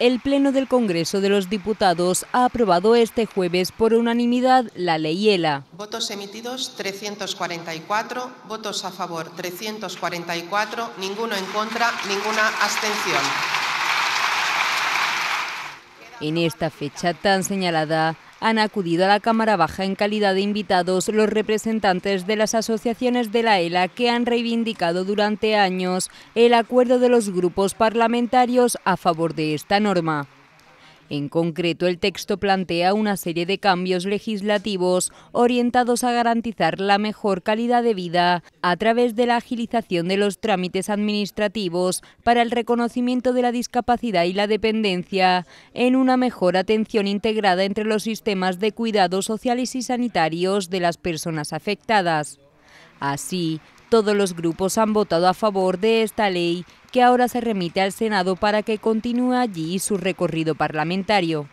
El Pleno del Congreso de los Diputados ha aprobado este jueves por unanimidad la ley ELA. Votos emitidos 344, votos a favor 344, ninguno en contra, ninguna abstención. En esta fecha tan señalada, han acudido a la Cámara Baja en calidad de invitados los representantes de las asociaciones de la ELA que han reivindicado durante años el acuerdo de los grupos parlamentarios a favor de esta norma. En concreto, el texto plantea una serie de cambios legislativos orientados a garantizar la mejor calidad de vida a través de la agilización de los trámites administrativos para el reconocimiento de la discapacidad y la dependencia, en una mejor atención integrada entre los sistemas de cuidados sociales y sanitarios de las personas afectadas. Así, todos los grupos han votado a favor de esta ley, que ahora se remite al Senado para que continúe allí su recorrido parlamentario.